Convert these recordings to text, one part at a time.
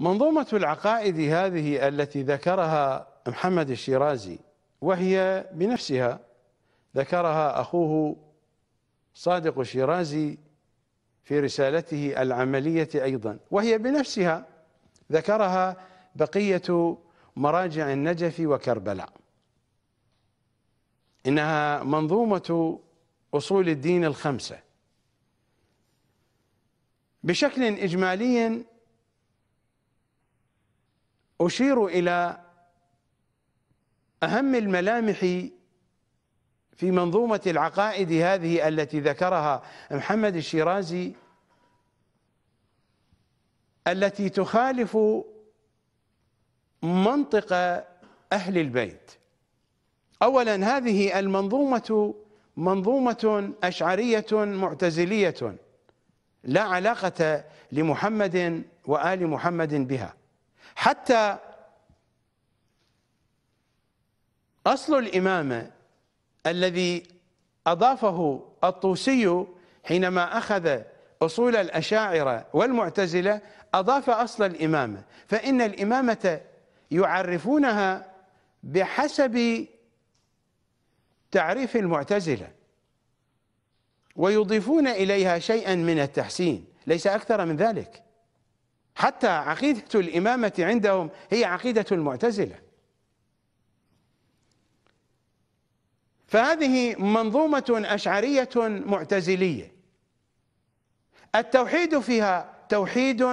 منظومة العقائد هذه التي ذكرها محمد الشيرازي وهي بنفسها ذكرها أخوه صادق الشيرازي في رسالته العملية أيضا وهي بنفسها ذكرها بقية مراجع النجف وكربلاء إنها منظومة أصول الدين الخمسة بشكل إجمالي أشير إلى أهم الملامح في منظومة العقائد هذه التي ذكرها محمد الشيرازي التي تخالف منطق أهل البيت أولا هذه المنظومة منظومة أشعرية معتزلية لا علاقة لمحمد وآل محمد بها حتى أصل الإمامة الذي أضافه الطوسي حينما أخذ أصول الأشاعرة والمعتزلة أضاف أصل الإمامة فإن الإمامة يعرفونها بحسب تعريف المعتزلة ويضيفون إليها شيئا من التحسين ليس أكثر من ذلك حتى عقيدة الإمامة عندهم هي عقيدة المعتزلة فهذه منظومة أشعرية معتزلية التوحيد فيها توحيد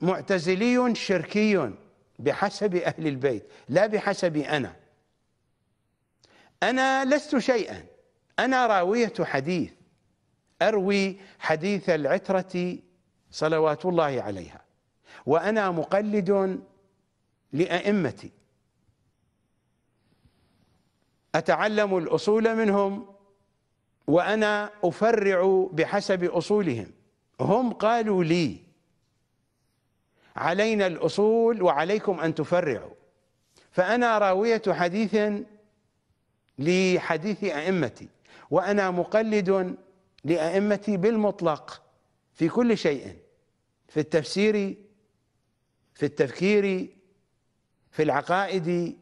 معتزلي شركي بحسب أهل البيت لا بحسب أنا أنا لست شيئا أنا راوية حديث أروي حديث العترة صلوات الله عليها وانا مقلد لائمتي اتعلم الاصول منهم وانا افرع بحسب اصولهم هم قالوا لي علينا الاصول وعليكم ان تفرعوا فانا راويه حديث لحديث ائمتي وانا مقلد لائمتي بالمطلق في كل شيء في التفسير في التفكير في العقائد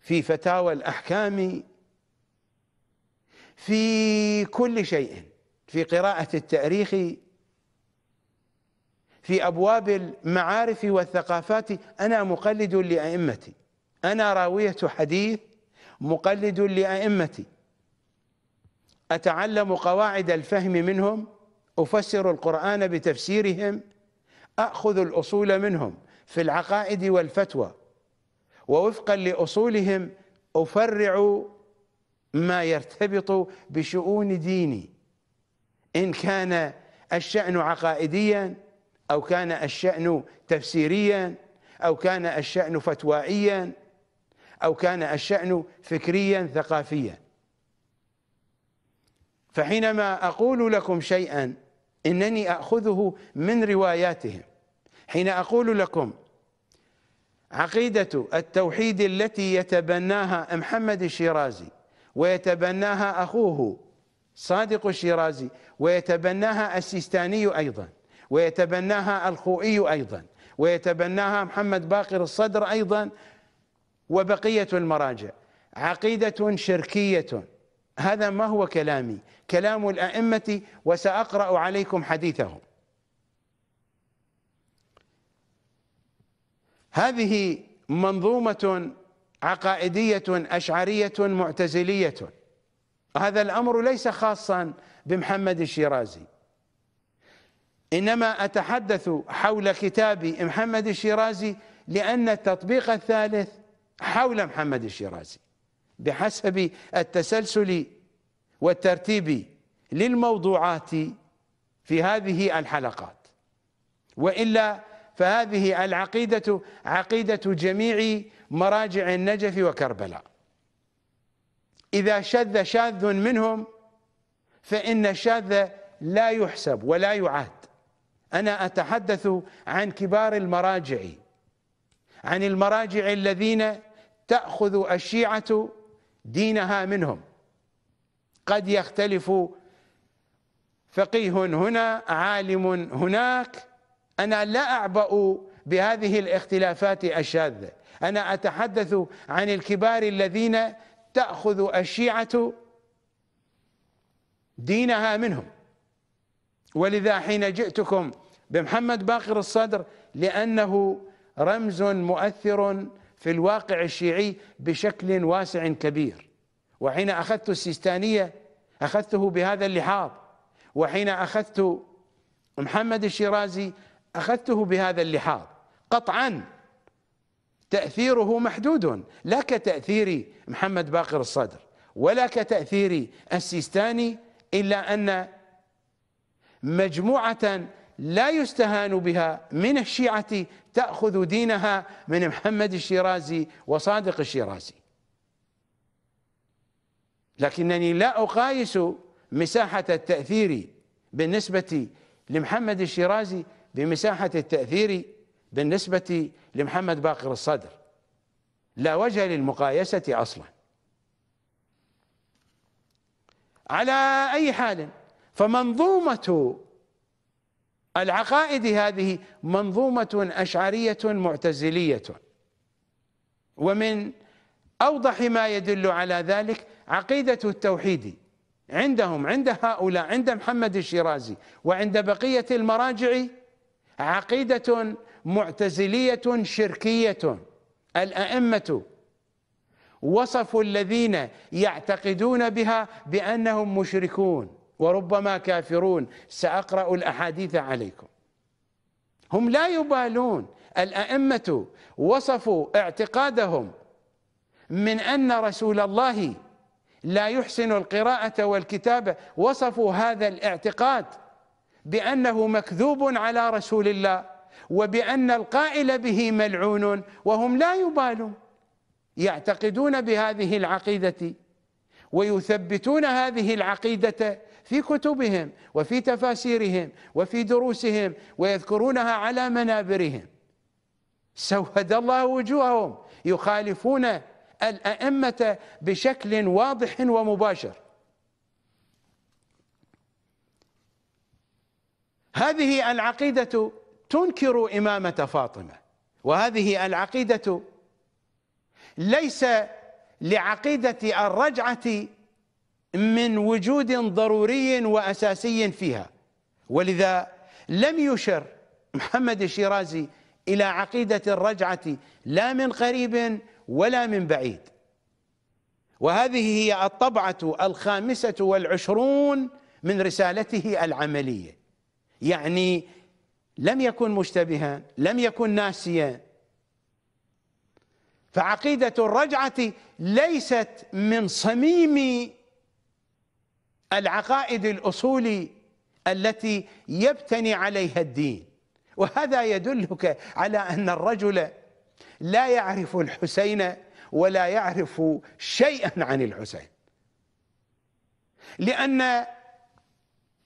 في فتاوى الأحكام في كل شيء في قراءة التاريخ في أبواب المعارف والثقافات أنا مقلد لأئمتي أنا راوية حديث مقلد لأئمتي أتعلم قواعد الفهم منهم أفسر القرآن بتفسيرهم أخذ الأصول منهم في العقائد والفتوى ووفقا لأصولهم أفرع ما يرتبط بشؤون ديني إن كان الشأن عقائديا أو كان الشأن تفسيريا أو كان الشأن فتوائيا أو كان الشأن فكريا ثقافيا فحينما أقول لكم شيئا إنني أخذه من رواياتهم حين أقول لكم عقيدة التوحيد التي يتبناها محمد الشيرازي ويتبناها أخوه صادق الشيرازي ويتبناها السيستاني أيضا ويتبناها الخوئي أيضا ويتبناها محمد باقر الصدر أيضا وبقية المراجع عقيدة شركية هذا ما هو كلامي كلام الأئمة وسأقرأ عليكم حديثهم هذه منظومة عقائدية أشعرية معتزلية هذا الأمر ليس خاصا بمحمد الشيرازي إنما أتحدث حول كتاب محمد الشيرازي لأن التطبيق الثالث حول محمد الشيرازي بحسب التسلسل والترتيب للموضوعات في هذه الحلقات وإلا فهذه العقيدة عقيدة جميع مراجع النجف وكربلاء إذا شذ شاذ منهم فإن الشاذ لا يحسب ولا يعاد أنا أتحدث عن كبار المراجع عن المراجع الذين تأخذ الشيعة دينها منهم قد يختلف فقيه هنا عالم هناك أنا لا أعبأ بهذه الاختلافات الشاذة أنا أتحدث عن الكبار الذين تأخذ الشيعة دينها منهم ولذا حين جئتكم بمحمد باقر الصدر لأنه رمز مؤثر في الواقع الشيعي بشكل واسع كبير وحين أخذت السيستانية أخذته بهذا اللحاظ وحين أخذت محمد الشيرازي أخذته بهذا اللحاظ قطعا تأثيره محدود لا كتأثير محمد باقر الصدر ولا كتأثير السيستاني إلا أن مجموعة لا يستهان بها من الشيعة تأخذ دينها من محمد الشيرازي وصادق الشيرازي لكنني لا أقايس مساحة التأثير بالنسبة لمحمد الشيرازي بمساحة التأثير بالنسبة لمحمد باقر الصدر لا وجه للمقايسة أصلا على أي حال فمنظومة العقائد هذه منظومة أشعرية معتزلية ومن أوضح ما يدل على ذلك عقيدة التوحيد عندهم عند هؤلاء عند محمد الشيرازي وعند بقية المراجع عقيدة معتزلية شركية الأئمة وصفوا الذين يعتقدون بها بأنهم مشركون وربما كافرون سأقرأ الأحاديث عليكم هم لا يبالون الأئمة وصفوا اعتقادهم من أن رسول الله لا يحسن القراءة والكتابة وصفوا هذا الاعتقاد بأنه مكذوب على رسول الله وبأن القائل به ملعون وهم لا يبالون يعتقدون بهذه العقيدة ويثبتون هذه العقيدة في كتبهم وفي تفاسيرهم وفي دروسهم ويذكرونها على منابرهم سود الله وجوههم يخالفون الأئمة بشكل واضح ومباشر هذه العقيدة تنكر إمامة فاطمة وهذه العقيدة ليس لعقيدة الرجعة من وجود ضروري وأساسي فيها ولذا لم يشر محمد الشيرازي إلى عقيدة الرجعة لا من قريب ولا من بعيد وهذه هي الطبعة الخامسة والعشرون من رسالته العملية يعني لم يكن مشتبها لم يكن ناسيا فعقيدة الرجعة ليست من صميم العقائد الأصولي التي يبتني عليها الدين وهذا يدلك على أن الرجل لا يعرف الحسين ولا يعرف شيئا عن الحسين لأن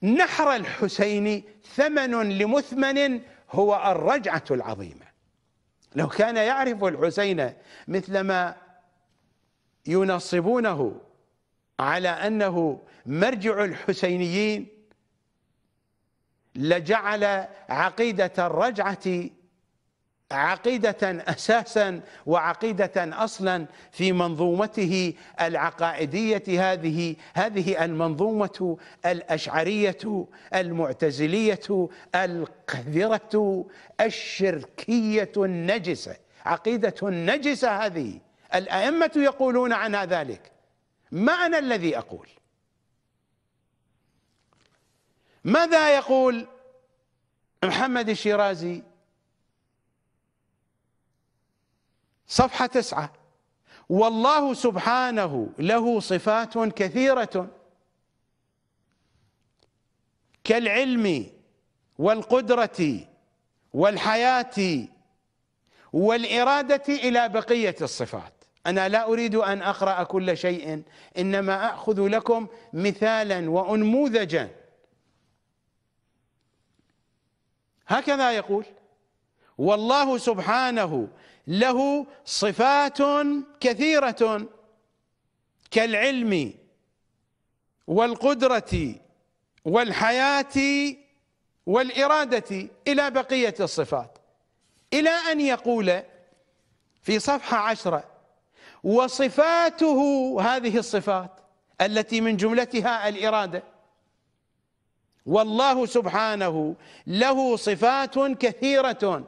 نحر الحسين ثمن لمثمن هو الرجعة العظيمة لو كان يعرف الحسين مثلما ينصبونه على أنه مرجع الحسينيين لجعل عقيدة الرجعة عقيدة أساسا وعقيدة أصلا في منظومته العقائدية هذه هذه المنظومة الأشعرية المعتزلية القذرة الشركية النجسة عقيدة النجسة هذه الأئمة يقولون عنها ذلك ما أنا الذي أقول ماذا يقول محمد الشيرازي صفحة تسعة والله سبحانه له صفات كثيرة كالعلم والقدرة والحياة والإرادة إلى بقية الصفات أنا لا أريد أن أقرأ كل شيء إنما أخذ لكم مثالا وأنموذجا هكذا يقول والله سبحانه له صفات كثيرة كالعلم والقدرة والحياة والإرادة إلى بقية الصفات إلى أن يقول في صفحة عشرة وصفاته هذه الصفات التي من جملتها الإرادة والله سبحانه له صفات كثيرة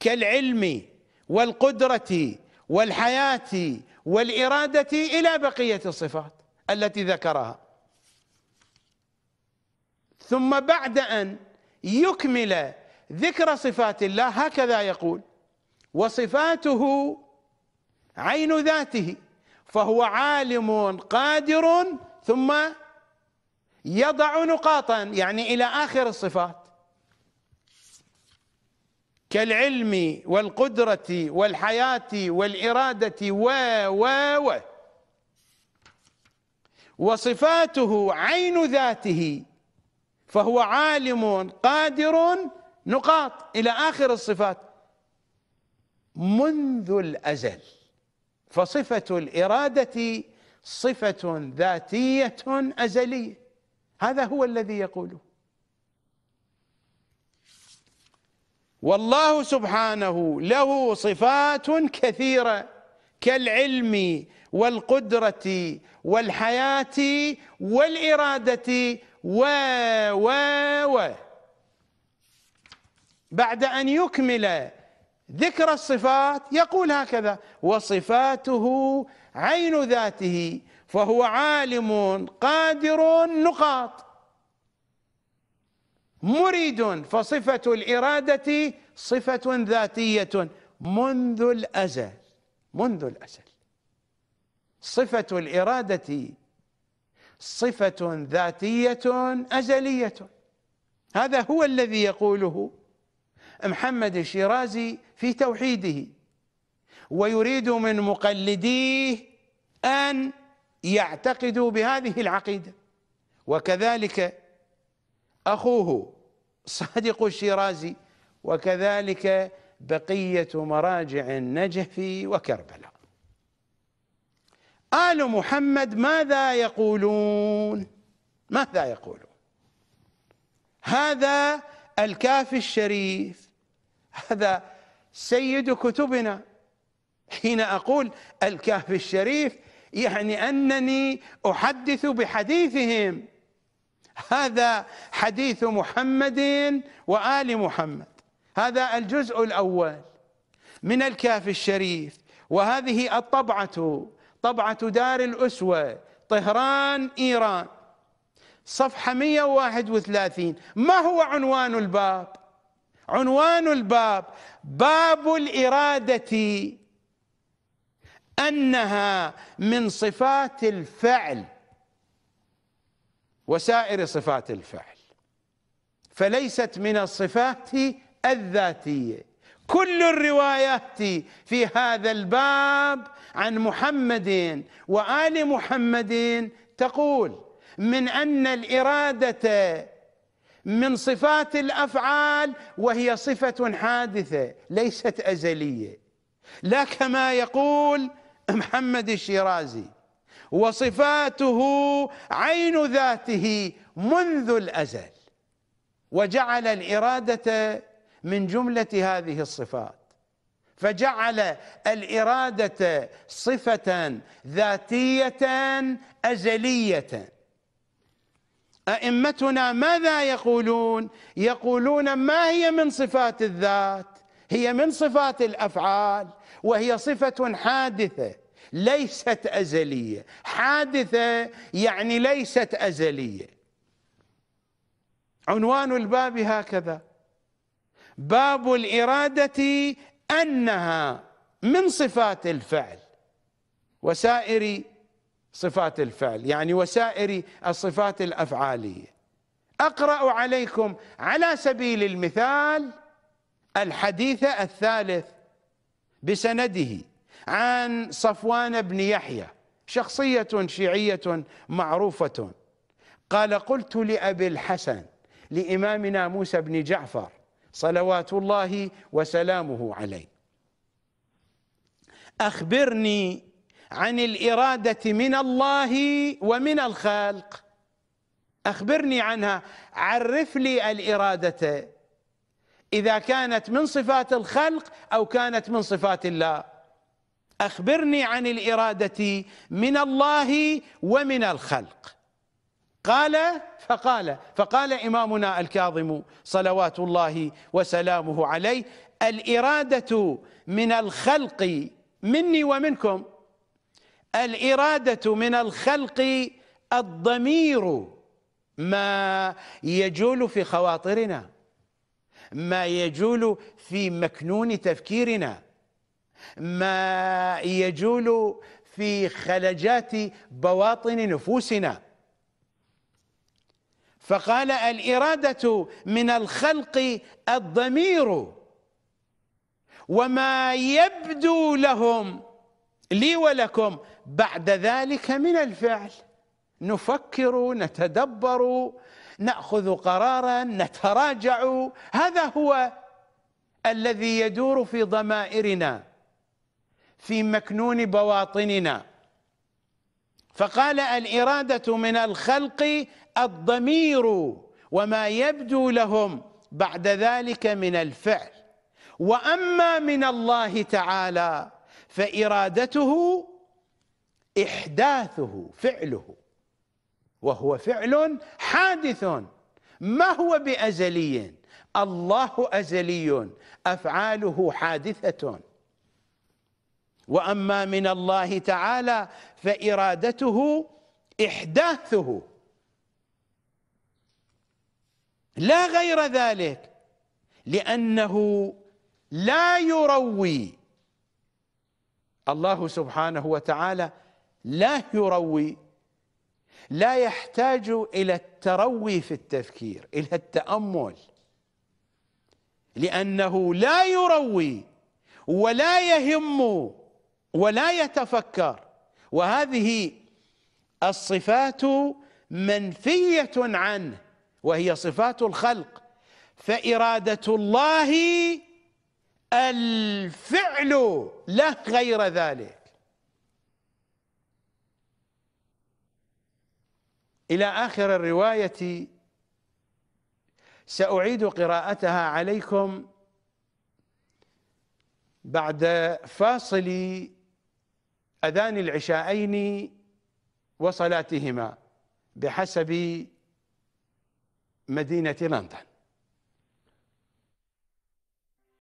كالعلم والقدرة والحياة والإرادة إلى بقية الصفات التي ذكرها ثم بعد أن يكمل ذكر صفات الله هكذا يقول وصفاته عين ذاته فهو عالم قادر ثم يضع نقاطا يعني إلى آخر الصفات كالعلم والقدرة والحياة والإرادة و و و وصفاته عين ذاته فهو عالم قادر نقاط إلى آخر الصفات منذ الأزل فصفة الإرادة صفة ذاتية أزلية هذا هو الذي يقوله والله سبحانه له صفات كثيرة كالعلم والقدرة والحياة والإرادة و و و بعد أن يكمل ذكر الصفات يقول هكذا وصفاته عين ذاته فهو عالم قادر نقاط مريد فصفة الإرادة صفة ذاتية منذ الأزل منذ الأزل صفة الإرادة صفة ذاتية أزلية هذا هو الذي يقوله محمد الشيرازي في توحيده ويريد من مقلديه أن يعتقدوا بهذه العقيدة وكذلك أخوه صادق الشيرازي وكذلك بقية مراجع النجف وكربلاء آل محمد ماذا يقولون ماذا يقولون هذا الكافي الشريف هذا سيد كتبنا حين أقول الكافي الشريف يعني أنني أحدث بحديثهم هذا حديث محمد وآل محمد هذا الجزء الأول من الكاف الشريف وهذه الطبعة طبعة دار الأسوة طهران إيران صفحة 131 ما هو عنوان الباب عنوان الباب باب الإرادة أنها من صفات الفعل وسائر صفات الفعل فليست من الصفات الذاتيه كل الروايات في هذا الباب عن محمد وال محمد تقول من ان الاراده من صفات الافعال وهي صفه حادثه ليست ازليه لا كما يقول محمد الشيرازي وصفاته عين ذاته منذ الازل وجعل الاراده من جمله هذه الصفات فجعل الاراده صفه ذاتيه ازليه ائمتنا ماذا يقولون يقولون ما هي من صفات الذات هي من صفات الافعال وهي صفه حادثه ليست أزلية حادثة يعني ليست أزلية عنوان الباب هكذا باب الإرادة أنها من صفات الفعل وسائر صفات الفعل يعني وسائر الصفات الأفعالية أقرأ عليكم على سبيل المثال الحديث الثالث بسنده عن صفوان بن يحيى شخصية شيعية معروفة قال قلت لأبي الحسن لإمامنا موسى بن جعفر صلوات الله وسلامه عليه أخبرني عن الإرادة من الله ومن الخلق أخبرني عنها عرف لي الإرادة إذا كانت من صفات الخلق أو كانت من صفات الله أخبرني عن الإرادة من الله ومن الخلق قال فقال فقال إمامنا الكاظم صلوات الله وسلامه عليه الإرادة من الخلق مني ومنكم الإرادة من الخلق الضمير ما يجول في خواطرنا ما يجول في مكنون تفكيرنا ما يجول في خلجات بواطن نفوسنا فقال الإرادة من الخلق الضمير وما يبدو لهم لي ولكم بعد ذلك من الفعل نفكر نتدبر نأخذ قرارا نتراجع هذا هو الذي يدور في ضمائرنا في مكنون بواطننا فقال الإرادة من الخلق الضمير وما يبدو لهم بعد ذلك من الفعل وأما من الله تعالى فإرادته إحداثه فعله وهو فعل حادث ما هو بأزلي الله أزلي أفعاله حادثة واما من الله تعالى فارادته احداثه لا غير ذلك لانه لا يروي الله سبحانه وتعالى لا يروي لا يحتاج الى التروي في التفكير الى التامل لانه لا يروي ولا يهم ولا يتفكر وهذه الصفات منفية عنه وهي صفات الخلق فإرادة الله الفعل له غير ذلك إلى آخر الرواية سأعيد قراءتها عليكم بعد فاصل أذان العشاءين وصلاتهما بحسب مدينة لندن